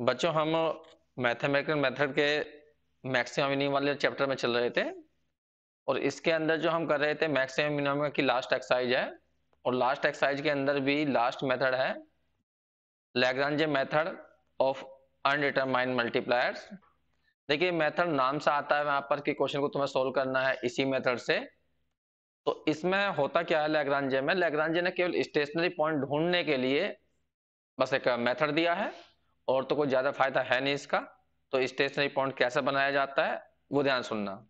बच्चों हम mathematical method के मैक्सिमम मिनिमम वाले चैप्टर में चल रहे थे और इसके अंदर जो हम कर रहे थे मैक्सिमम मिनिमम की लास्ट एक्सरसाइज है और लास्ट एक्सरसाइज के अंदर भी लास्ट मेथड है Lagrange method of undetermined multipliers देखिए मेथड नाम से आता है वहां पर कि क्वेश्चन को तुम्हें सोल्व करना है इसी मेथड से तो इसमें होता क्या है लैग्रांजे में लैग्रांजे ने केवल स्टेशनरी पॉइंट ढूंढने के लिए बस एक मेथड दिया है और तो कोई ज्यादा फायदा है नहीं इसका तो स्टेशनरी पॉइंट कैसे बनाया जाता है वो ध्यान सुनना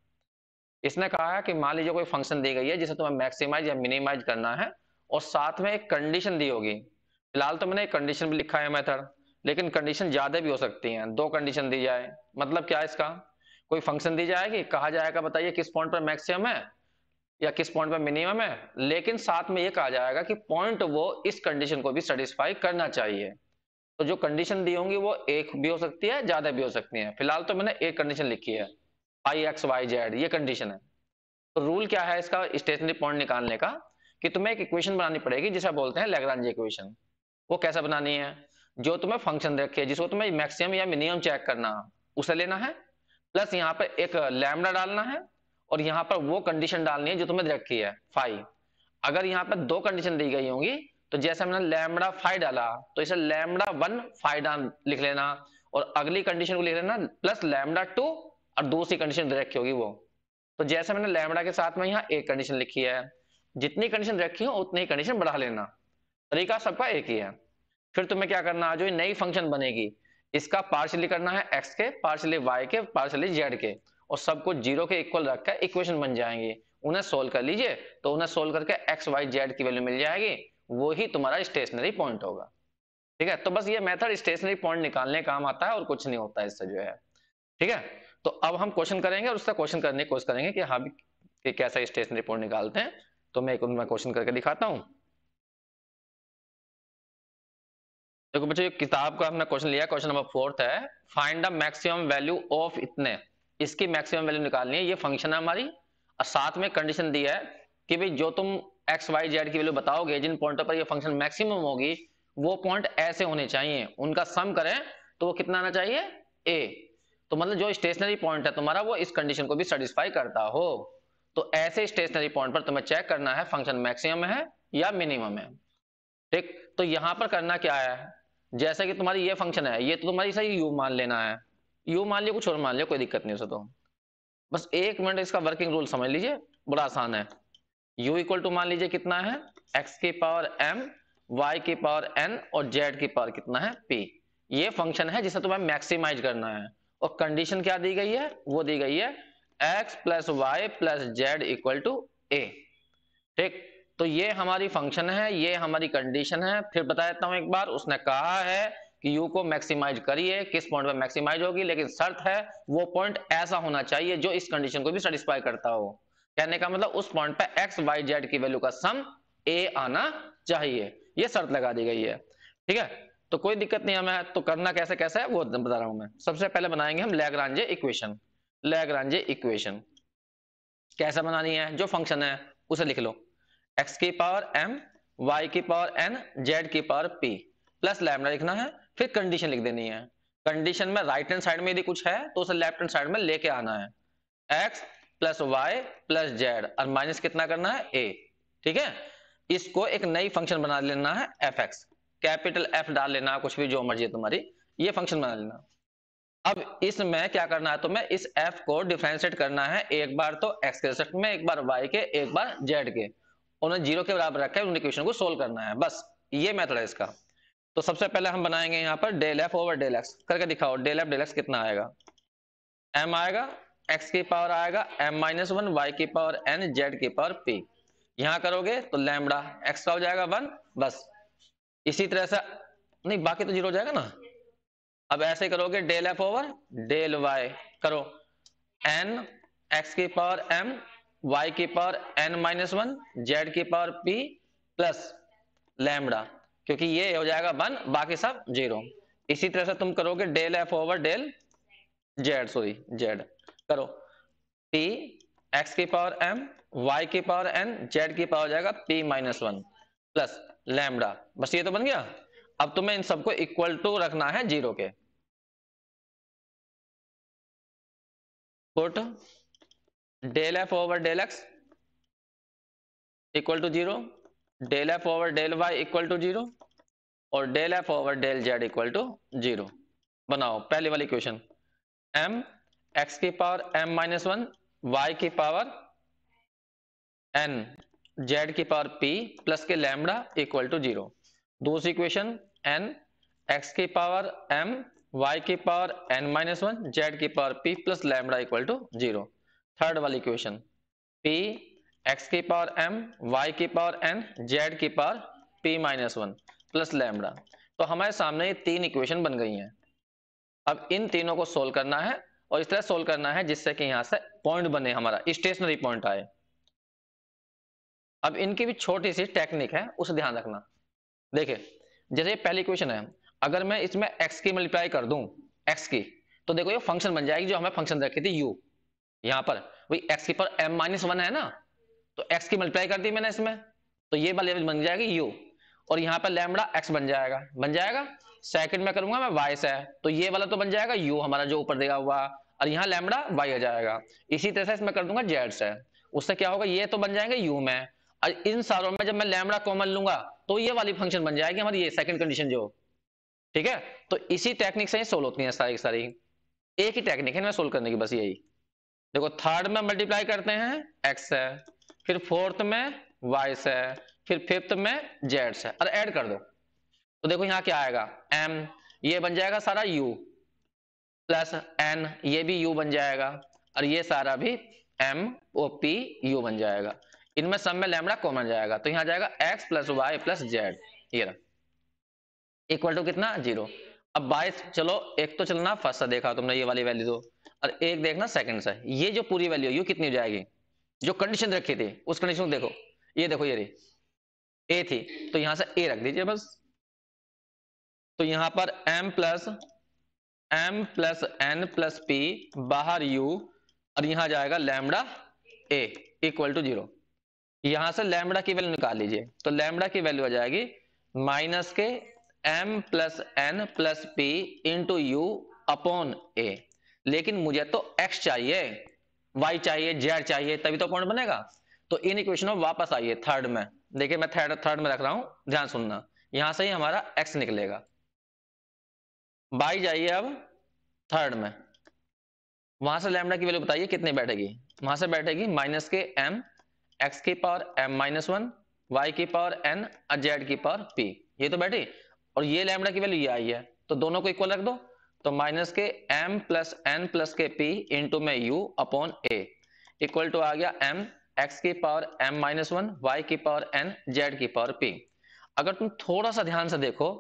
इसने कहा है कि मान लीजिए कोई फंक्शन दी गई है जिसे तुम्हें मैक्सिमाइज या मिनिमाइज करना है और साथ में एक कंडीशन दी होगी फिलहाल तो मैंने एक कंडीशन भी लिखा है मेथड लेकिन कंडीशन ज्यादा भी हो सकती हैं दो कंडीशन दी जाए मतलब क्या है इसका कोई फंक्शन दी जाएगी कहा जाएगा बताइए किस पॉइंट पर मैक्सिमम है या किस पॉइंट पर मिनिमम है लेकिन साथ में ये कहा जाएगा कि पॉइंट वो इस कंडीशन को भी सेटिस्फाई करना चाहिए तो जो कंडीशन दी होंगी वो एक भी हो सकती है ज्यादा भी हो सकती है फिलहाल तो मैंने एक कंडीशन लिखी है आई एक्स वाई जेड ये कंडीशन है तो रूल क्या है इसका स्टेशनरी पॉइंट निकालने का कि तुम्हें एक इक्वेशन बनानी पड़ेगी जिसे बोलते हैं लेग्रांज इक्वेशन वो कैसा बनानी है जो तुम्हें फंक्शन रखे जिसको तुम्हें मैक्सिमम या मिनिमम चेक करना उसे लेना है प्लस यहाँ पर एक लैमडा डालना है और यहाँ पर वो कंडीशन डालनी है जो तुम्हें रखी है फाइव अगर यहाँ पर दो कंडीशन दी गई होंगी तो जैसे हमने लैमडा फाइव डाला तो इसे लैमडा वन फाइव लिख लेना और अगली कंडीशन को लिख लेना प्लस लैमडा टू और दूसरी कंडीशन रखी होगी वो तो जैसे मैंने लैमडा के साथ में यहाँ एक कंडीशन लिखी है जितनी कंडीशन रखी हो उतनी ही कंडीशन बढ़ा लेना तरीका सबका एक ही है फिर तुम्हें क्या करना है जो नई फंक्शन बनेगी इसका पार्शली करना है एक्स के पार्शली वाई के पार्शली जेड के और सबको जीरो के इक्वल रखकर इक्वेशन बन जाएंगे उन्हें सोल्व कर लीजिए तो उन्हें सोल्व करके एक्स वाई जेड की वैल्यू मिल जाएगी वो ही तुम्हारा स्टेशनरी पॉइंट होगा ठीक है तो बस ये मेथड स्टेशनरी पॉइंट निकालने काम आता है और कुछ नहीं होता है इससे जो है ठीक है तो अब हम क्वेश्चन करेंगे और उसका क्वेश्चन करने की कोशिश करेंगे कि हाँ कि कैसा स्टेशनरी पॉइंट निकालते हैं तो मैं एक मैं क्वेश्चन करके दिखाता हूं देखो बच्चे किताब का हमने क्वेश्चन लिया क्वेश्चन नंबर फोर्थ है find the maximum value of इतने इसकी मैक्सिमम वैल्यू निकालनी है ये फंक्शन है हमारी और साथ में कंडीशन दी है कि भाई जो तुम एक्स वाई जेड की वैल्यू बताओगे जिन पॉइंटों पर ये फंक्शन मैक्सिमम होगी वो पॉइंट ऐसे होने चाहिए उनका सम करें तो वो कितना आना चाहिए ए तो मतलब जो स्टेशनरी पॉइंट है तुम्हारा वो इस कंडीशन को भी सेटिस्फाई करता हो तो ऐसे स्टेशनरी पॉइंट पर तुम्हें चेक करना है फंक्शन मैक्सिमम है या मिनिमम है ठीक तो यहां पर करना क्या है जैसे कि तुम्हारी ये फंक्शन है ये तो तुम्हारी सही यू मान लेना है यू मान लियो कुछ और मान लियो कोई दिक्कत नहीं उसे तो बस एक मिनट इसका वर्किंग रूल समझ लीजिए बड़ा आसान है u इक्वल टू मान लीजिए कितना है x के पावर m y के पावर n और z के पावर कितना है p ये फंक्शन है जिसे तुम्हें मैक्सिमाइज करना है और कंडीशन क्या दी गई है वो दी गई है x plus y plus z equal to a ठीक तो ये हमारी फंक्शन है ये हमारी कंडीशन है फिर बता देता हूं एक बार उसने कहा है कि u को मैक्सिमाइज करिए किस पॉइंट पे मैक्सिमाइज होगी लेकिन शर्त है वो पॉइंट ऐसा होना चाहिए जो इस कंडीशन को भी सेटिस्फाई करता हो कहने का मतलब उस पॉइंट पे एक्स वाई जेड की वैल्यू का सम ए आना चाहिए ये शर्त लगा दी गई है ठीक है तो कोई दिक्कत नहीं हमें तो करना कैसे कैसे है वो बता रहा हूं मैं सबसे पहले बनाएंगे हम लैग्रांजे इक्वेशन लैग्रांजे इक्वेशन कैसे बनानी है जो फंक्शन है उसे लिख लो एक्स की पावर एम वाई की पावर एन जेड की पावर पी प्लस लैमडा लिखना है फिर कंडीशन लिख देनी है कंडीशन में राइट हैंड साइड में यदि कुछ है तो उसे लेफ्ट हैंड साइड में लेके आना है x plus y plus z और माइनस कितना करना है ए ठीक है इसको एक नई फंक्शन बना लेना है एफ एक्स कैपिटल एफ डाल लेना कुछ भी जो मर्जी है तुम्हारी ये फंक्शन बना लेना अब इसमें क्या करना है तो मैं इस एफ को डिफ्रेंशिएट करना है एक बार तो एक्स के रिस्पेक्ट में एक बार वाई के एक बार जेड के उन्हें जीरो के बराबर रखा है उन इक्वेशन को सोल्व करना है बस ये मेथड है इसका तो सबसे पहले हम बनाएंगे यहाँ पर del f over del x करके दिखाओ डेल एफ डेल एक्स कितना आएगा एम आएगा एक्स के पावर आएगा एम माइनस वन वाई के पावर एन जेड के पावर पी यहां करोगे तो लैमडा एक्स का हो जाएगा वन बस इसी तरह से नहीं बाकी तो जीरो हो जाएगा ना अब ऐसे करोगे del f over del y करो एन एक्स के पावर एम वाई के power n minus one z के पावर पी प्लस लैमडा क्योंकि ये हो जाएगा वन बाकी सब जीरो इसी तरह से तुम करोगे del f over del z sorry z करो p x के पावर m y के पावर n z के पावर जाएगा p minus one plus lambda बस ये तो बन गया अब तुम्हें इन सबको इक्वल टू रखना है जीरो के put del f over del x equal to zero del f over del y equal to zero और del f over del z equal to zero बनाओ पहले वाली क्वेश्चन एम एक्स की power M minus one y की power n z की power p plus के lambda equal to zero दूसरी equation n x की पावर m y की power n minus one z की power p plus lambda equal to zero third वाली equation p x की power m y की power n z की power p minus one plus lambda तो हमारे सामने ये तीन इक्वेशन बन गई हैं अब इन तीनों को सोल्व करना है और इस तरह सोल्व करना है जिससे कि यहां से पॉइंट बने हमारा स्टेशनरी पॉइंट आए अब इनकी भी छोटी सी टेक्निक है उसे ध्यान रखना देखिए जैसे ये पहली क्वेश्चन है अगर मैं इसमें x की मल्टीप्लाई कर दूं x की तो देखो ये फंक्शन बन जाएगी जो हमें फंक्शन रखी थी u यहां पर वही x की पर m माइनस वन है ना तो x की मल्टीप्लाई कर दी मैंने इसमें तो ये वाली बन जाएगी u और यहां पर लेमड़ा एक्स बन जाएगा बन जाएगा सेकंड में करूंगा मैं वाई से तो ये वाला तो बन जाएगा यू हमारा जो ऊपर देगा हुआ और यहाँ लेमड़ा वाई आ जाएगा इसी तरह से इसमें कर दूंगा जेड से उससे क्या होगा ये तो बन जाएंगे यू में और इन सारों में जब मैं लेमड़ा कॉमन लूंगा तो ये वाली फंक्शन बन जाएगी हमारी ये सेकंड कंडीशन जो ठीक है तो इसी टेक्निक से ही सोल्व होती है सारी सारी एक ही टेक्निक है सोल्व करने की बस यही देखो थर्ड में मल्टीप्लाई करते हैं एक्स है फिर फोर्थ में वाई से फिर फिफ्थ में जेड से और एड कर दो तो देखो यहाँ क्या आएगा एम ये बन जाएगा सारा यू प्लस एन ये भी यू बन जाएगा और ये सारा भी एम ओ पी यू बन जाएगा इनमें सब में लेमड़ा कॉमन जाएगा तो यहाँ जाएगा x plus y plus z ये इक्वल टू कितना जीरो अब बाईस चलो एक तो चलना फर्स्ट सा देखा तुमने ये वाली वैल्यू दो और एक देखना सेकंड सा ये जो पूरी वैल्यू यू कितनी हो जाएगी जो कंडीशन रखी थी उस कंडीशन को देखो ये देखो ये रही ए थी तो यहां से ए रख दीजिए बस तो यहां पर m plus m plus n plus p बाहर यू और यहां जाएगा lambda a equal to zero यहां से लैमडा की वैल्यू निकाल लीजिए तो लैमडा की वैल्यू आ जाएगी माइनस के m plus n plus p into u upon a लेकिन मुझे तो एक्स चाहिए वाई चाहिए जेड चाहिए तभी तो पॉइंट बनेगा तो इन इक्वेशनों वापस आइए थर्ड में देखिए मैं थर्ड थर्ड में रख रहा हूं ध्यान सुनना यहां से ही हमारा एक्स निकलेगा बाई जाइए अब थर्ड में वहां से लैमडा की वैल्यू बताइए कितनी बैठेगी वहां से बैठेगी माइनस के एम एक्स की power M minus one y की पावर एन और जेड की पावर पी ये तो बैठी और ये लैमडा की वैल्यू ये आई है तो दोनों को इक्वल रख दो तो माइनस के एम प्लस एन प्लस के पी इंटू में u upon a equal to आ गया एम एक्स की power M minus one y की पावर एन जेड की पावर पी अगर तुम थोड़ा सा ध्यान से देखो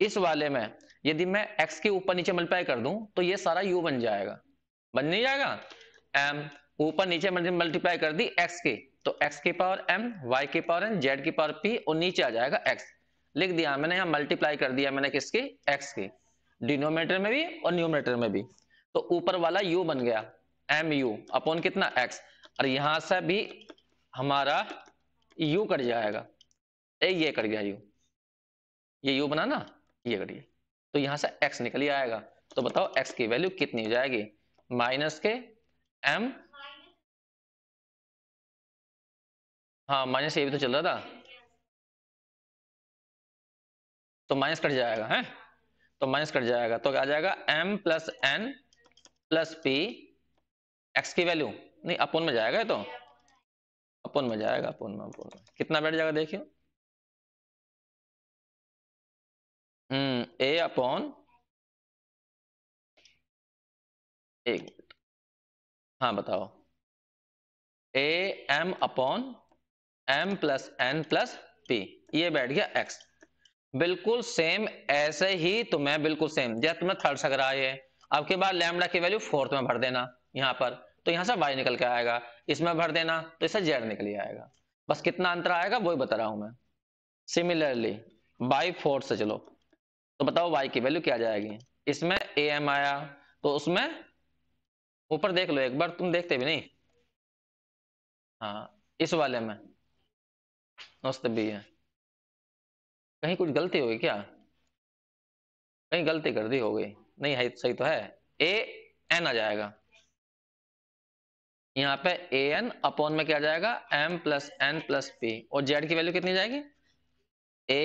इस वाले में यदि मैं x के ऊपर नीचे मल्टीप्लाई कर दूं तो ये सारा u बन जाएगा बन नहीं जाएगा m ऊपर नीचे मल्टीप्लाई कर दी x के तो x के पावर m y के पावर n z के पावर p और नीचे आ जाएगा x लिख दिया मैंने यहां मल्टीप्लाई कर दिया मैंने किसके x के डिनोमेटर में भी और न्यूमिनेटर में भी तो ऊपर वाला u बन गया एम यू अपॉन कितना x और यहां से भी हमारा u कट जाएगा ए ये कट गया u ये u बना ना ये करिए तो यहां से x निकल ही आएगा तो बताओ x की वैल्यू कितनी हो जाएगी माइनस के m हाँ माइनस ये भी तो चल रहा था तो माइनस कट जाएगा है तो माइनस कट जाएगा तो आ जाएगा m plus n plus p x की वैल्यू नहीं अपन में जाएगा तो अपन में जाएगा अपन में अपन में कितना बैठ जाएगा देखिए हम्म ए अपॉन एक हाँ बताओ a m upon m plus n plus p ये बैठ गया एक्स बिल्कुल सेम ऐसे ही तुम्हें बिल्कुल सेम जैसे तुम्हें थर्ड से रहा है अब के बाद लैमडा की वैल्यू फोर्थ में भर देना यहाँ पर तो यहाँ से वाई निकल के आएगा इसमें भर देना तो इससे जेड निकल ही आएगा बस कितना अंतर आएगा वही बता रहा हूं मैं सिमिलरली बाई फोर्थ से चलो तो बताओ वाई की वैल्यू क्या जाएगी इसमें ए एम आया तो उसमें ऊपर देख लो एक बार तुम देखते भी नहीं हाँ इस वाले में भी है कहीं कुछ गलती होगी क्या कहीं गलती कर दी होगी नहीं है सही तो है ए एन आ जाएगा यहाँ पे ए एन अपॉन में क्या जाएगा m plus n plus p और जेड की वैल्यू कितनी जाएगी ए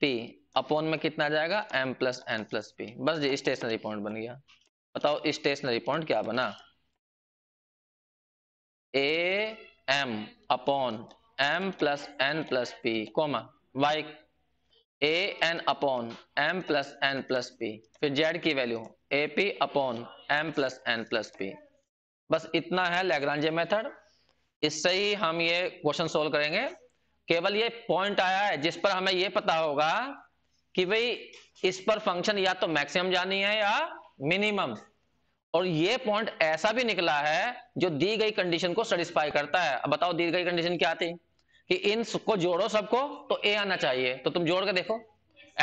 पी अपॉन में कितना जाएगा m plus n plus p बस जी स्टेशनरी पॉइंट बन गया बताओ स्टेशनरी पॉइंट क्या बना a m upon m plus n plus p comma y a n upon m plus n plus p फिर जेड की value a p upon m plus n plus p बस इतना है लेग्रांजे मेथड इससे ही हम ये क्वेश्चन सोल्व करेंगे केवल ये पॉइंट आया है जिस पर हमें ये पता होगा कि भाई इस पर फंक्शन या तो मैक्सिमम जानी है या मिनिमम और ये पॉइंट ऐसा भी निकला है जो दी गई कंडीशन को सेटिस्फाई करता है अब बताओ दी गई कंडीशन क्या थी कि इन को जोड़ो सबको तो ए आना चाहिए तो तुम जोड़ के देखो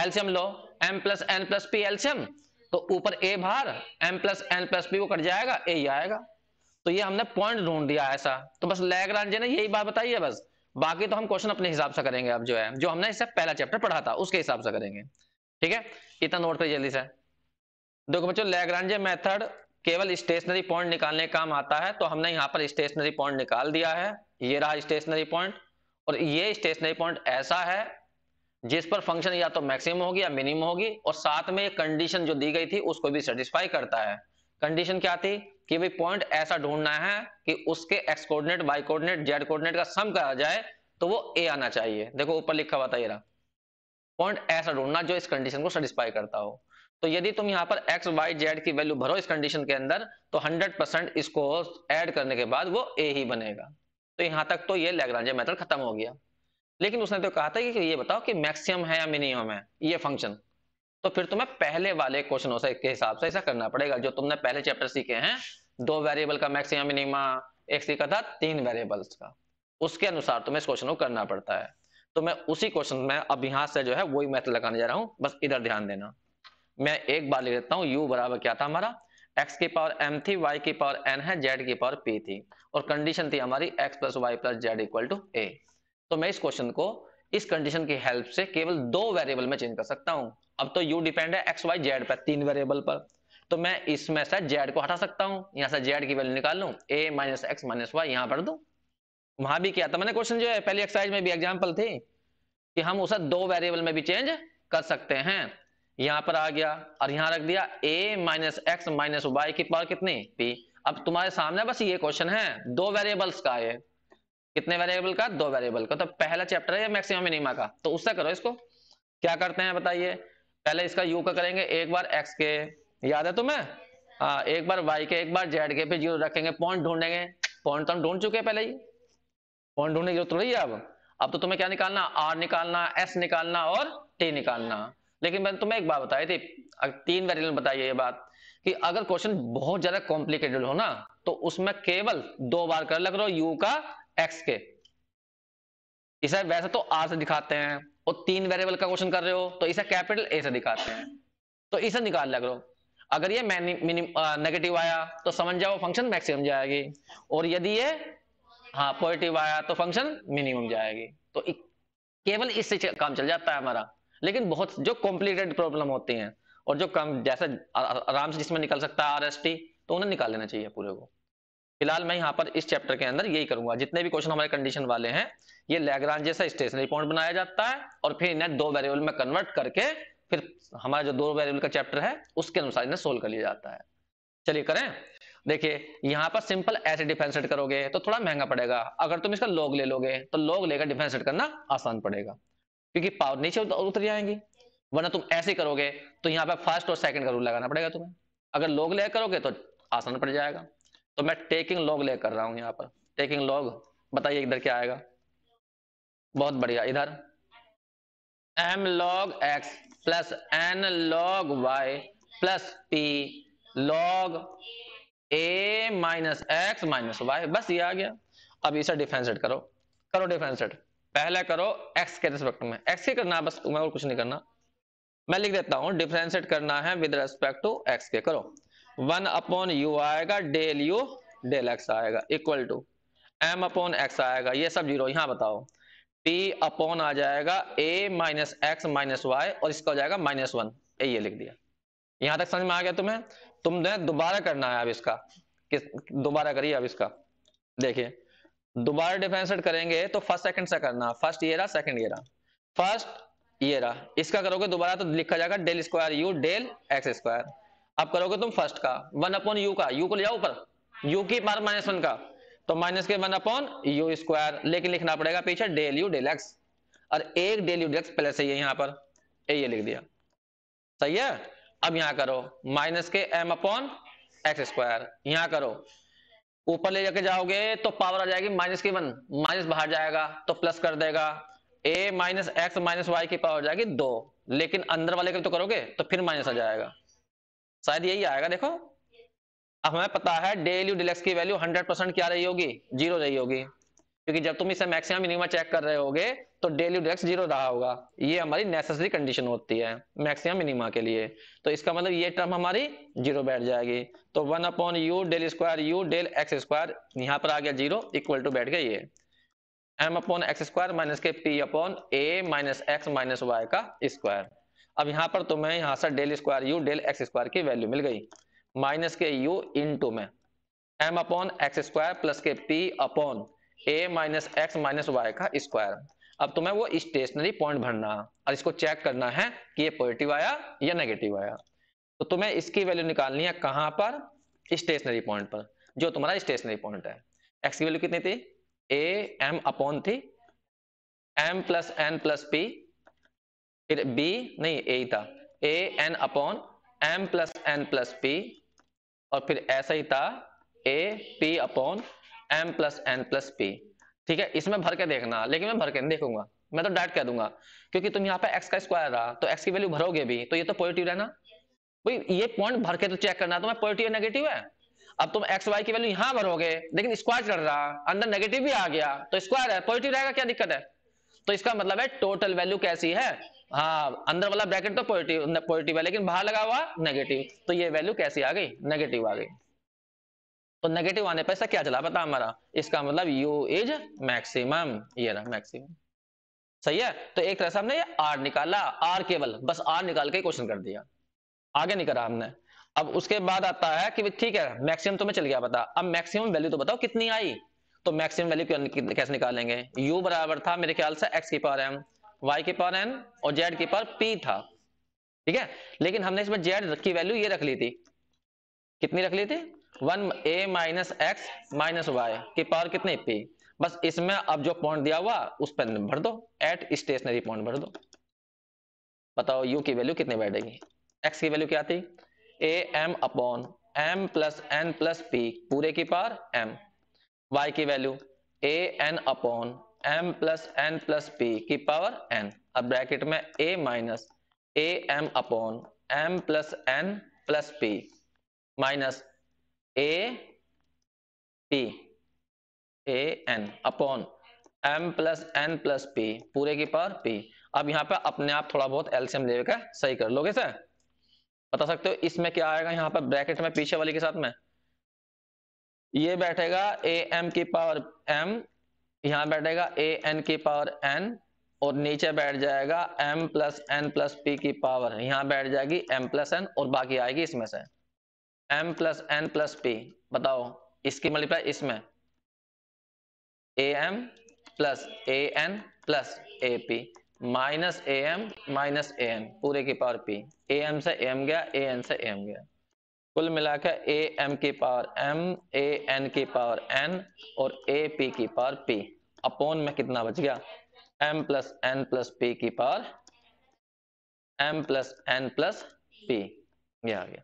एल्शियम लो m plus n plus p एल्शियम तो ऊपर ए बाहर m plus n plus p वो कट जाएगा ए ही आएगा तो ये हमने पॉइंट ढूंढ दिया ऐसा तो बस लैग्रांजे ने यही बात बताई है बस बाकी तो हम क्वेश्चन अपने हिसाब से करेंगे अब जो है जो हमने इससे पहला चैप्टर पढ़ा था उसके हिसाब से करेंगे ठीक है इतना नोट पे जल्दी से देखो बच्चों लेग्रांजे मेथड केवल स्टेशनरी पॉइंट निकालने काम आता है तो हमने यहाँ पर स्टेशनरी पॉइंट निकाल दिया है ये रहा स्टेशनरी पॉइंट और ये स्टेशनरी पॉइंट ऐसा है जिस पर फंक्शन या तो मैक्सिमम होगी या मिनिमम होगी और साथ में कंडीशन जो दी गई थी उसको भी सेटिस्फाई करता है कंडीशन क्या थी कि भाई पॉइंट ऐसा ढूंढना है कि उसके x coordinate y coordinate z coordinate का सम करा जाए तो वो ए आना चाहिए देखो ऊपर लिखा हुआ था ये रहा पॉइंट ऐसा ढूंढना जो इस कंडीशन को सेटिस्फाई करता हो तो यदि तुम यहाँ पर एक्स वाई जेड की वैल्यू भरो इस कंडीशन के अंदर तो हंड्रेड परसेंट इसको एड करने के बाद वो ए ही बनेगा तो यहां तक तो ये लेग्रांजे मेथड खत्म हो गया लेकिन उसने तो कहा था कि ये बताओ कि मैक्सिमम है या मिनिमम है ये फंक्शन तो फिर तुम्हें पहले वाले क्वेश्चनों से के हिसाब से ऐसा करना पड़ेगा जो तुमने पहले चैप्टर सीखे हैं दो वेरिएबल का मैक्सिमम मिनिमा एक सीखा था तीन वेरिएबल्स का उसके अनुसार तुम्हें इस क्वेश्चन को करना पड़ता है तो मैं उसी क्वेश्चन में अब यहां से जो है वही मैथ लगाने जा रहा हूं बस इधर ध्यान देना मैं एक बार ले देता हूँ यू बराबर क्या था हमारा एक्स की पावर एम थी वाई की पावर एन है जेड की पावर पी थी और कंडीशन थी हमारी x plus y plus z equal to a तो मैं इस क्वेश्चन को इस कंडीशन की हेल्प से केवल दो वेरिएबल में चेंज कर सकता हूं अब तो यू डिपेंड है एक्स वाई जेड पर तीन वेरिएबल पर तो मैं इसमें से जेड को हटा सकता हूं यहां से जेड की वैल्यू निकाल लू a minus x minus y यहां पर दू वहां भी किया था मैंने क्वेश्चन जो है पहली एक्सरसाइज में भी एग्जाम्पल थी कि हम उसे दो वेरिएबल में भी चेंज कर सकते हैं यहां पर आ गया और यहां रख दिया a minus x minus y की पावर कितनी पी अब तुम्हारे सामने बस ये क्वेश्चन है दो वेरिएबल्स का है कितने वेरिएबल का दो वेरिएबल का तो पहला चैप्टर है मैक्सिमम मिनिमा का तो उससे करो इसको क्या करते हैं बताइए पहले इसका यू का करेंगे एक बार एक्स के याद है तुम्हें आ, हाँ, एक बार वाई के एक बार जेड के पे जीरो रखेंगे पॉइंट ढूंढेंगे पॉइंट तो हम ढूंढ चुके हैं पहले ही पॉइंट ढूंढने की जरूरत नहीं है अब अब तो तुम्हें क्या निकालना आर निकालना एस निकालना और टी निकालना लेकिन मैंने तुम्हें एक बात बताई थी तीन वेरिएबल बताइए ये बात कि अगर क्वेश्चन बहुत ज्यादा कॉम्प्लिकेटेड हो ना तो उसमें केवल दो बार कर लग रहा यू का एक्स के इसे वैसे तो आर से दिखाते हैं और तीन वेरिएबल का क्वेश्चन कर रहे हो तो इसे कैपिटल ए से दिखाते हैं तो इसे निकाल लिया करो अगर ये नेगेटिव आया तो समझ जाओ फंक्शन मैक्सिमम जाएगी और यदि ये हाँ पॉजिटिव आया तो फंक्शन मिनिमम जाएगी तो केवल इससे काम चल जाता है हमारा लेकिन बहुत जो कॉम्प्लिकेटेड प्रॉब्लम होती हैं और जो कम जैसे आराम से जिसमें निकल सकता है आर तो उन्हें निकाल लेना चाहिए पूरे को फिलहाल मैं यहाँ पर इस चैप्टर के अंदर यही करूंगा जितने भी क्वेश्चन हमारे कंडीशन वाले हैं ये लैग्रांज जैसा स्टेशनरी पॉइंट बनाया जाता है और फिर इन्हें दो वेरिएबल में कन्वर्ट करके फिर हमारा जो दो वेरिएबल का चैप्टर है उसके अनुसार इन्हें सोल्व कर लिया जाता है चलिए करें देखिए यहाँ पर सिंपल ऐसे डिफेंस करोगे तो थोड़ा महंगा पड़ेगा अगर तुम इसका लॉग ले लोगे तो लॉग लेकर डिफेंस करना आसान पड़ेगा क्योंकि पावर नीचे उतर जाएंगी वरना तुम ऐसे करोगे तो यहाँ पर फर्स्ट और सेकंड का रूल लगाना पड़ेगा तुम्हें अगर लॉग ले करोगे तो आसान पड़ जाएगा तो मैं टेकिंग लॉग ले कर रहा हूँ यहाँ पर टेकिंग लॉग बताइए इधर क्या आएगा बहुत बढ़िया इधर m log x plus n log y plus p log a minus x minus y बस ये आ गया अब इसे डिफ्रेंशिएट करो करो डिफ्रेंशिएट पहले करो एक्स के रिस्पेक्ट में एक्स ही करना बस तुम्हें और कुछ नहीं करना मैं लिख देता हूं डिफ्रेंशिएट करना है विद रेस्पेक्ट टू एक्स के करो वन अपॉन यू आएगा डेल यू डेल एक्स आएगा equal to m upon x आएगा ये सब जीरो यहां बताओ टी अपॉन आ जाएगा a minus x minus y और इसका हो जाएगा माइनस वन ये लिख दिया यहां तक समझ में आ गया तुम्हें तुमने दोबारा करना है अब इसका किस दोबारा करिए अब इसका देखिए दोबारा डिफ्रेंशिएट करेंगे तो फर्स्ट सेकंड से करना फर्स्ट ये रहा सेकंड ये रहा फर्स्ट ये रहा इसका करोगे दोबारा तो लिखा जाएगा del square u del x square अब करोगे तुम फर्स्ट का वन अपॉन यू का यू को ले जाओ ऊपर यू की पार माइनस वन का तो माइनस के वन अपॉन यू स्क्वायर लेकिन लिखना पड़ेगा पीछे डेल यू डेल एक्स और एक डेल यू डेल एक्स पहले से ये यहां पर ये लिख दिया सही है अब यहां करो माइनस के एम अपॉन एक्स स्क्वायर यहां करो ऊपर ले जाके जाओगे तो पावर आ जाएगी माइनस की वन माइनस बाहर जाएगा तो प्लस कर देगा a minus x minus y की पावर जाएगी दो लेकिन अंदर वाले के तो करोगे तो फिर माइनस आ जाएगा शायद यही आएगा देखो अब हमें पता है डेल यू डिलेक्स की वैल्यू 100 परसेंट क्या रही होगी जीरो रही होगी क्योंकि जब तुम इसे मैक्सिमम मिनिमम चेक कर रहे होगे तो डेल यू डिलेक्स जीरो रहा होगा ये हमारी नेसेसरी कंडीशन होती है मैक्सिमम मिनिमा के लिए तो इसका मतलब ये टर्म हमारी जीरो बैठ जाएगी तो one upon u del square u del x square यहाँ पर आ गया जीरो इक्वल टू बैठ गया ये m upon x square minus के p upon a minus x minus y का स्क्वायर अब यहां पर तुम्हें तो यहां से del square u del x square की वैल्यू मिल गई माइनस के यू इन टू में m upon x square plus के p upon a minus x minus y का स्क्वायर अब तुम्हें वो स्टेशनरी पॉइंट भरना और इसको चेक करना है कि ये पॉजिटिव आया या नेगेटिव आया तो तुम्हें इसकी वैल्यू निकालनी है कहां पर स्टेशनरी पॉइंट पर जो तुम्हारा स्टेशनरी पॉइंट है एक्स की वैल्यू कितनी थी ए एम अपॉन थी m plus n plus p फिर बी नहीं ए ही था a n upon m plus n plus p और फिर ऐसा ही था a p upon m plus n plus p ठीक है इसमें भर के देखना लेकिन मैं भर के नहीं देखूंगा मैं तो डायरेक्ट कह दूंगा क्योंकि तुम यहाँ पे एक्स का स्क्वायर रहा तो एक्स की वैल्यू भरोगे भी तो ये तो पॉजिटिव रहना भाई ये पॉइंट भर के तो चेक करना तो मैं पॉजिटिव नेगेटिव है अब तुम एक्स वाई की वैल्यू यहाँ भरोगे लेकिन स्क्वायर चढ़ रहा अंदर नेगेटिव भी आ गया तो स्क्वायर है पॉजिटिव रहेगा क्या दिक्कत है तो इसका मतलब है टोटल वैल्यू कैसी है हाँ अंदर वाला ब्रैकेट तो पॉजिटिव पॉजिटिव है लेकिन बाहर लगा हुआ नेगेटिव तो ये वैल्यू कैसी आ गई नेगेटिव आ गई तो नेगेटिव आने पर ऐसा क्या चला बता हमारा इसका मतलब यू इज मैक्सिमम ये रहा मैक्सिमम सही है तो एक तरह से हमने ये आर निकाला आर केवल बस आर निकाल के क्वेश्चन कर दिया आगे नहीं करा हमने अब उसके बाद आता है कि ठीक है तो मैक्सिमम तुम्हें चल गया पता अब मैक्सिमम वैल्यू तो बताओ कितनी आई तो मैक्सिमम वैल्यू कैसे निकालेंगे u बराबर था मेरे ख्याल से x की पावर m y की पावर n और z की पावर p था ठीक है लेकिन हमने इसमें z की वैल्यू ये रख ली थी कितनी रख ली थी one a minus x minus y की पावर कितनी पी बस इसमें अब जो पॉइंट दिया हुआ उस पर भर दो एट स्टेशनरी पॉइंट भर दो बताओ यू की वैल्यू कितनी बैठेगी एक्स की वैल्यू क्या थी a m upon m plus n plus p पूरे की पावर एम y की value a n upon m plus n plus p की पावर एन अब ब्रैकेट में a minus a m upon m plus n plus p minus a p a n upon m plus n plus p पूरे की power P अब यहाँ पे अपने आप थोड़ा बहुत एल्सियम लेकर सही कर लोगे सर बता सकते हो इसमें क्या आएगा यहाँ पर ब्रैकेट में पीछे वाले के साथ में ये बैठेगा ए एम की पावर एम यहाँ बैठेगा ए एन की पावर एन और नीचे बैठ जाएगा m plus n plus p की पावर यहाँ बैठ जाएगी एम प्लस एन और बाकी आएगी इसमें से m plus n plus p बताओ इसकी मल्टीप्लाई इसमें a m plus a n plus a p minus a m minus a n पूरे की पावर पी ए एम से एम गया ए एन से एम गया कुल मिलाकर ए एम की पावर एम ए एन की पावर एन और ए पी की पावर पी अपोन में कितना बच गया m plus n plus p की power m plus n plus p यह आ गया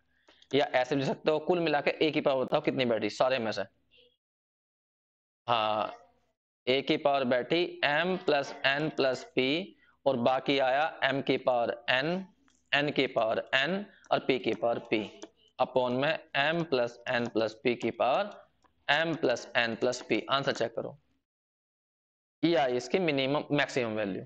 या ऐसे भी सकते हो कुल मिलाकर ए की पावर बताओ कितनी बैठी सारे में से हाँ ए की पावर बैठी m plus n plus p और बाकी आया एम की पावर एन एन की पावर एन और पी की पावर पी अपॉन में m plus n plus p की power m plus n plus p answer check करो ये आई इसकी मिनिमम मैक्सिमम वैल्यू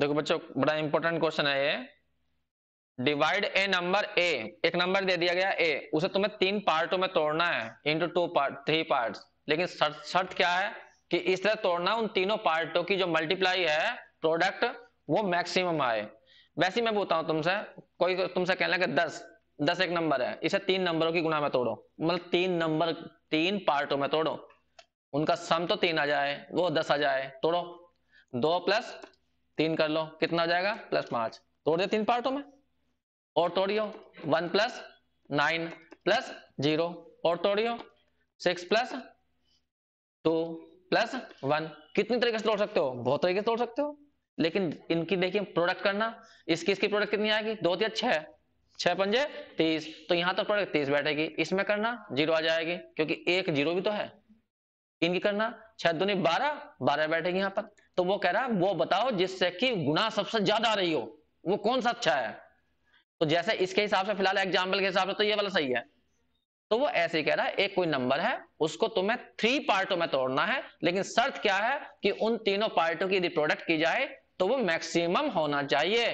देखो बच्चों बड़ा इंपॉर्टेंट क्वेश्चन है ये डिवाइड ए नंबर ए एक नंबर दे दिया गया ए उसे तुम्हें तीन पार्टों में तोड़ना है into two part three part लेकिन शर्त शर्त क्या है कि इस तरह तोड़ना उन तीनों पार्टों की जो मल्टीप्लाई है प्रोडक्ट वो मैक्सिमम आए वैसे मैं बोलता हूं तुमसे कोई तुमसे कह लेंगे दस दस एक नंबर है इसे तीन नंबरों की गुना में तोड़ो मतलब तीन नंबर तीन पार्टों में तोड़ो उनका सम तो तीन आ जाए वो दस आ जाए तोड़ो दो प्लस तीन कर लो कितना आ जाएगा प्लस पांच तोड़ दे तीन पार्टों में और तोड़ियो one plus nine plus zero और तोड़ियो six plus two plus one कितनी तरीके से तोड़ सकते हो बहुत तरीके से तोड़ सकते हो लेकिन इनकी देखिए प्रोडक्ट करना इसकी इसकी प्रोडक्ट कितनी आएगी दो दिया छह छह पंजे तीस तो यहां तो प्रोडक्ट तीस बैठेगी इसमें करना जीरो आ जाएगी क्योंकि एक जीरो भी तो है इनकी करना छह दुनी बारह बारह बैठेगी यहां पर तो वो कह रहा वो बताओ जिससे कि गुना सबसे ज्यादा आ रही हो वो कौन सा अच्छा है तो जैसे इसके हिसाब से फिलहाल एग्जाम्पल के हिसाब से तो ये वाला सही है तो वो ऐसे कह रहा है एक कोई नंबर है उसको तुम्हें थ्री पार्टों में तोड़ना है लेकिन शर्त क्या है कि उन तीनों पार्टों की यदि प्रोडक्ट की जाए तो वो मैक्सिमम होना चाहिए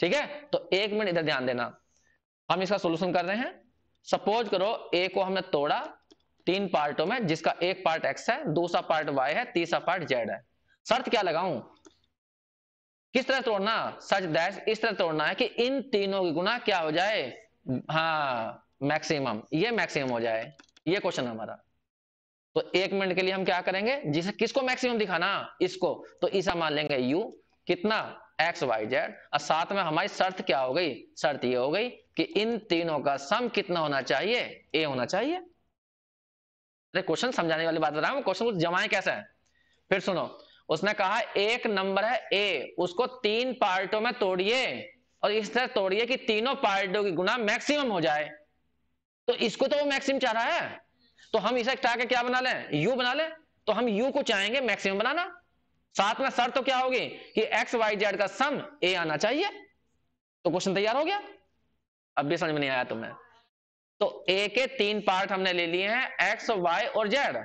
ठीक है तो एक मिनट इधर ध्यान देना हम इसका सोल्यूशन कर रहे हैं सपोज करो ए को हमने तोड़ा तीन पार्टों में जिसका एक पार्ट एक्स है दूसरा पार्ट वाई है तीसरा पार्ट जेड है शर्त क्या लगाऊं किस तरह तोड़ना सच दैश इस तरह तोड़ना है कि इन तीनों की गुना क्या हो जाए हाँ मैक्सिमम ये मैक्सिमम हो जाए ये क्वेश्चन हमारा तो एक मिनट के लिए हम क्या करेंगे जिसे किसको मैक्सिमम दिखाना इसको तो ईसा मान लेंगे यू कितना एक्स वाई जेड और साथ में हमारी शर्त क्या हो गई शर्त ये हो गई कि इन तीनों का सम कितना होना चाहिए ए होना चाहिए अरे क्वेश्चन समझाने वाली बात बता रहा हूं क्वेश्चन कुछ जमाए कैसे है फिर सुनो उसने कहा एक नंबर है ए उसको तीन पार्टों में तोड़िए और इस तरह तोड़िए कि तीनों पार्टों की गुना मैक्सिमम हो जाए तो इसको तो वो मैक्सिमम चाह रहा है तो हम इसे क्या बना लें यू बना लें तो हम यू को चाहेंगे मैक्सिमम बनाना साथ में सर तो क्या होगी कि एक्स वाई जेड का सम ए आना चाहिए तो क्वेश्चन तैयार हो गया अब भी समझ में नहीं आया तुम्हें तो ए के तीन पार्ट हमने ले लिए हैं एक्स वाई और जेड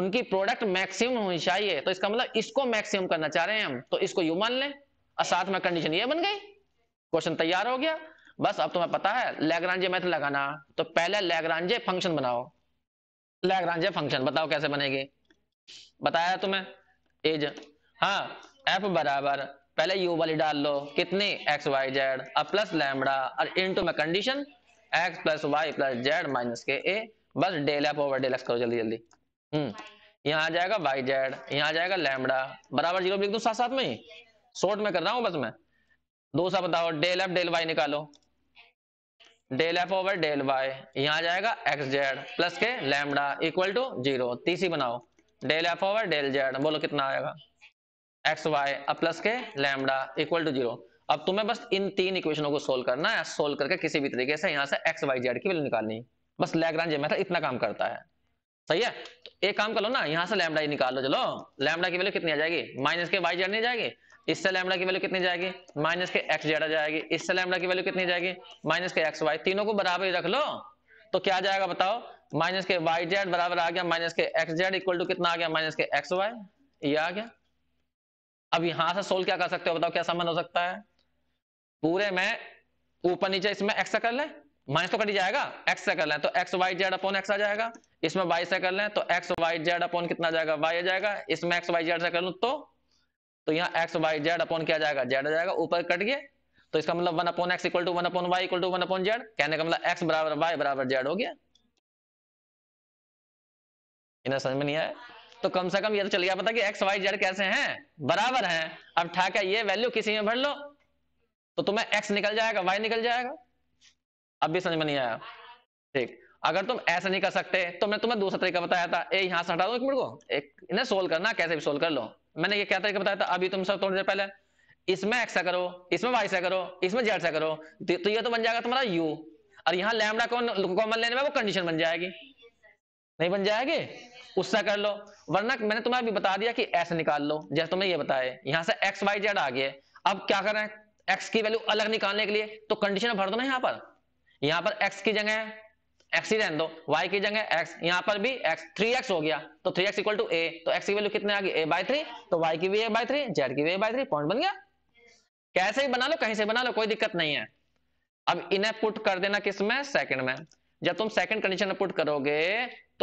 उनकी प्रोडक्ट मैक्सिमम होनी चाहिए तो इसका मतलब इसको मैक्सिमम करना चाह रहे हैं हम तो इसको यू मान लें और साथ में कंडीशन ये बन गई क्वेश्चन तैयार हो गया बस अब तुम्हें पता है लेग्रांजे मैथ लगाना तो पहले लेग्रांजे फंक्शन बनाओ लेग्रांजे फंक्शन बताओ कैसे बनेगी बताया तुम्हें एज हाँ एफ बराबर पहले यू वाली डाल लो कितने एक्स वाई जेड अब प्लस लैमड़ा और इनटू में condition x plus y plus z minus के ए बस del f over del x करो जल्दी जल्दी हम्म यहाँ आ जाएगा वाई जेड यहाँ आ जाएगा लैमड़ा बराबर जीरो लिख दो साथ साथ में ही शॉर्ट में कर रहा हूँ बस मैं दो सा बताओ डेल एफ डेल वाई निकालो del f over del y यहाँ आ जाएगा एक्स जेड प्लस के लैमडा इक्वल टू जीरो तीसरी बनाओ del f over del z बोलो कितना आएगा एक्स वाई अब प्लस के लैमडा इक्वल टू जीरो अब तुम्हें बस इन तीन इक्वेशनों को सोल्व करना है सोल्व करके किसी भी तरीके से यहाँ से एक्स वाई जेड की वैल्यू निकालनी बस लैग्रांज मेथड इतना काम करता है सही है तो एक काम कर लो ना यहाँ से लैमडा ही निकाल लो चलो लैमडा की वैल्यू कितनी आ जाएगी माइनस के वाई जेड नहीं जाएगी इससे लैमडा की वैल्यू कितनी जाएगी माइनस के एक्स जेड आ जाएगी इससे लैमडा की वैल्यू कितनी जाएगी माइनस के एक्स वाई तीनों को बराबर ही रख लो तो क्या जाएगा बताओ माइनस के वाई जेड बराबर आ गया माइनस के एक्स जेड इक्वल टू कितना आ गया माइनस के एक्स वाई ये आ गया अब यहां से सोल्व क्या कर सकते हो बताओ क्या संबंध हो सकता है पूरे में ऊपर नीचे इसमें एक्स कर ले माइनस तो कट जाएगा एक्स से कर लें तो x y z upon x आ जाएगा इसमें वाई से कर लें तो एक्स वाई जेड अपॉन कितना जाएगा वाई आ जाएगा इसमें एक्स वाई जेड से कर लू तो तो यहाँ एक्स वाई जेड अपॉन क्या जाएगा जेड आ जाएगा ऊपर कट गए तो इसका मतलब one upon x equal to one upon y equal to one upon z कहने का मतलब एक्स बराबर वाई बराबर जेड हो गया इन्हें समझ में नहीं आया तो कम से कम ये तो चल गया पता कि एक्स वाई जेड कैसे हैं बराबर हैं अब है ये वैल्यू किसी में भर लो तो तुम्हें एक्स निकल जाएगा वाई निकल जाएगा अब भी समझ में नहीं आया ठीक अगर तुम ऐसा नहीं कर सकते तो मैं तुम्हें दूसरा तरीका बताया था ए यहाँ से हटा दो एक मिनट को एक इन्हें सोल्व करना कैसे भी सोल्व कर लो मैंने ये क्या तरीका बताया था अभी तुम सब थोड़ी देर पहले इसमें एक्स करो इसमें वाई से करो इसमें जेड से करो तो, तो ये तो बन जाएगा तुम्हारा यू और यहाँ लैमडा कॉमन लेने में वो कंडीशन बन जाएगी नहीं बन जाएंगे उससे कर लो वरना मैंने तुम्हें अभी बता दिया कि एस निकाल लो जैसे तुम्हें ये बताए यहां से एक्स वाई जेड आ गया अब क्या करें एक्स की वैल्यू अलग निकालने के लिए तो कंडीशन भर दो ना यहाँ पर यहाँ पर एक्स की जगह एक्स ही रहने दो वाई की जगह एक्स यहाँ पर भी एक्स थ्री एक्स हो गया तो three x equal to a तो एक्स की वैल्यू कितने आ गई ए बाई थ्री तो वाई की भी ए बाई थ्री जेड की भी ए बाई थ्री पॉइंट बन गया कैसे ही बना लो कहीं से बना लो कोई दिक्कत नहीं है अब इन्हें पुट कर देना किसमें सेकंड में जब तुम सेकंड कंडीशन में पुट करोगे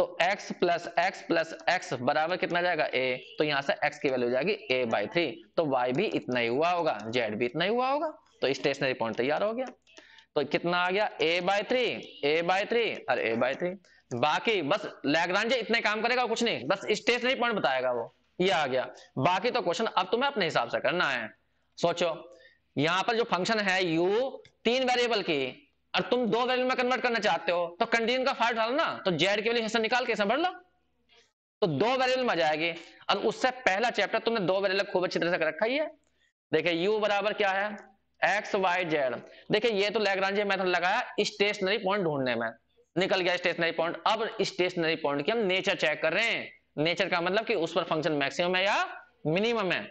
तो x plus x plus x बराबर कितना जाएगा a तो यहां से x की वैल्यू जाएगी a बाई थ्री तो y भी इतना ही हुआ होगा z भी इतना ही हुआ होगा तो स्टेशनरी पॉइंट तैयार हो गया तो कितना आ गया a by three a by three और ए बाई थ्री बाकी बस लैग्रांजे इतने काम करेगा कुछ नहीं बस स्टेशनरी पॉइंट बताएगा वो ये आ गया बाकी तो क्वेश्चन अब तुम्हें अपने हिसाब से करना है सोचो यहां पर जो फंक्शन है u तीन वेरिएबल की और तुम दो वैल्यू में कन्वर्ट करना चाहते हो तो कंडीशन का फाइव डालो ना तो जेड की वैल्यू हिस्सा निकाल के भर लो तो दो वेरिएबल में जाएगी और उससे पहला चैप्टर तुमने दो वेरिएबल खूब अच्छी तरह से रखा ही है देखिए यू बराबर क्या है एक्स वाई जेड देखिए ये तो लैग्रांजे मेथड लगाया स्टेशनरी पॉइंट ढूंढने में निकल गया स्टेशनरी पॉइंट अब स्टेशनरी पॉइंट की हम नेचर चेक कर रहे हैं नेचर का मतलब कि उस पर फंक्शन मैक्सिमम है या मिनिमम है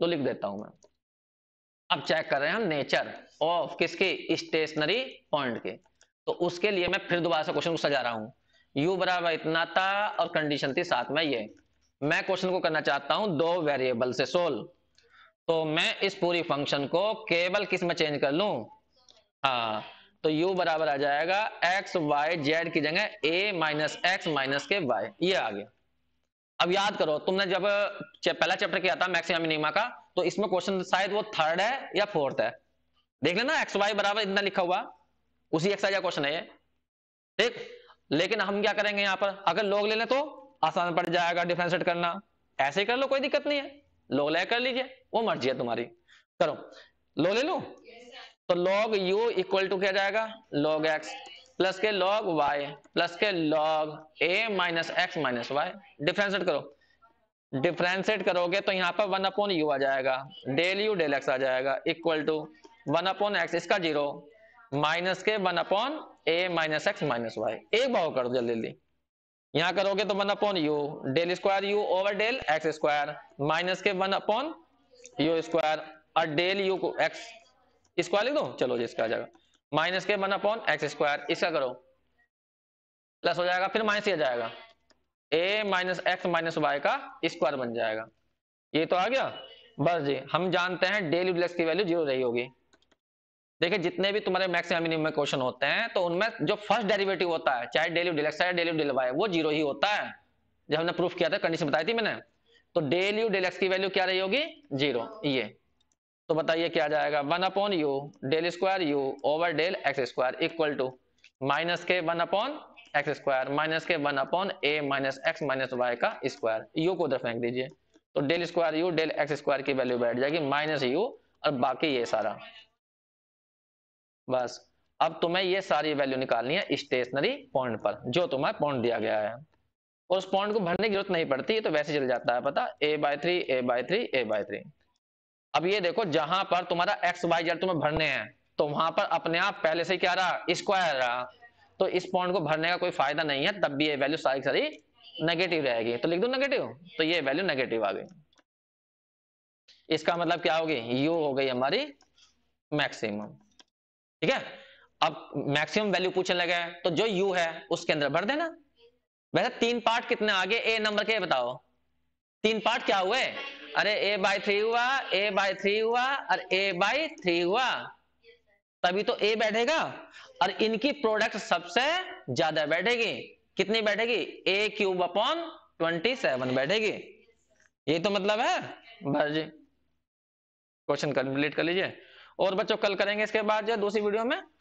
तो लिख देता हूं मैं अब चेक कर रहे हैं हम नेचर ऑफ किसके स्टेशनरी पॉइंट के तो उसके लिए मैं फिर दोबारा से क्वेश्चन को सजा रहा हूं यू बराबर इतना था और कंडीशन थी साथ में ये मैं क्वेश्चन को करना चाहता हूं दो वेरिएबल से सोल्व तो मैं इस पूरी फंक्शन को केवल किस में चेंज कर लू हा तो u बराबर आ जाएगा x y z की जगह a माइनस एक्स माइनस के y ये आ गया अब याद करो तुमने जब पहला चैप्टर किया था मैक्सिमम मिनिमा का तो इसमें क्वेश्चन शायद वो थर्ड है या फोर्थ है देख लेना एक्स वाई बराबर इतना लिखा हुआ उसी एक्स का क्वेश्चन है ये ठीक लेकिन हम क्या करेंगे यहां पर अगर लोग ले लें तो आसान पड़ जाएगा डिफ्रेंशिएट करना ऐसे कर लो कोई दिक्कत नहीं है लोग ले कर लीजिए वो मर्जी है तुम्हारी करो लो ले लो तो लॉग u इक्वल टू क्या जाएगा लॉग x प्लस के लॉग y प्लस के log a minus x minus y differentiate करो डिफ्रेंशिएट करोगे तो यहाँ पर वन अपॉन यू आ जाएगा डेल यू डेल एक्स आ जाएगा equal to one upon x इसका जीरो माइनस के one upon a minus x minus y एक भाव कर दो जल्दी जल्दी यहाँ करोगे तो one upon u del square u over del x square minus के वन अपॉन यू स्क्वायर और डेल यू को एक्स स्क्वायर लिख दो चलो जी इसका आ जाएगा माइनस के वन अपॉन एक्स स्क्वायर इसका करो प्लस हो जाएगा फिर माइनस आ जाएगा a minus x minus y का स्क्वायर बन जाएगा ये तो आ गया बस जी हम जानते हैं डेल यूडल की वैल्यू जीरो रही होगी देखिए जितने भी तुम्हारे मैक्स या मिनिमम क्वेश्चन होते हैं तो उनमें जो फर्स्ट डेरिवेटिव होता है चाहे डेली डिलेक्स है डेली डिल वाई वो जीरो ही होता है जो हमने प्रूफ किया था कंडीशन बताई थी मैंने तो डेल यू डेल एक्स की वैल्यू क्या रही होगी जीरो ये तो बताइए क्या जाएगा one upon u del square u over del x square equal to minus के one upon x square minus के one upon a minus x minus y का स्क्वायर यू को उधर फेंक दीजिए तो del square u del x square की value बैठ जाएगी माइनस यू और बाकी ये सारा बस अब तुम्हें ये सारी वैल्यू निकालनी है स्टेशनरी पॉइंट पर जो तुम्हें पॉइंट दिया गया है उस पॉइंट को भरने की जरूरत नहीं पड़ती तो वैसे चल जाता है पता a by three a by three a by three अब ये देखो जहां पर तुम्हारा एक्स वाई जेड तुम्हें भरने हैं तो वहां पर अपने आप पहले से क्या रहा स्क्वायर रहा तो इस पॉइंट को भरने का कोई फायदा नहीं है तब भी ये वैल्यू सारी सारी नेगेटिव रहेगी तो लिख दो नेगेटिव तो ये वैल्यू नेगेटिव आ गई इसका मतलब क्या होगी यू हो गई हमारी मैक्सिमम ठीक है अब मैक्सिमम वैल्यू पूछने लगा है तो जो यू है उसके अंदर भर देना वैसे तीन पार्ट कितने आगे ए नंबर के बताओ तीन पार्ट क्या हुए अरे ए बाई थ्री हुआ ए बाई थ्री हुआ और ए बाई थ्री हुआ तभी तो ए बैठेगा और इनकी प्रोडक्ट सबसे ज्यादा बैठेगी कितनी बैठेगी a cube upon twenty seven बैठेगी ये तो मतलब है क्वेश्चन कंप्लीट कर लीजिए और बच्चों कल करेंगे इसके बाद जो दूसरी वीडियो में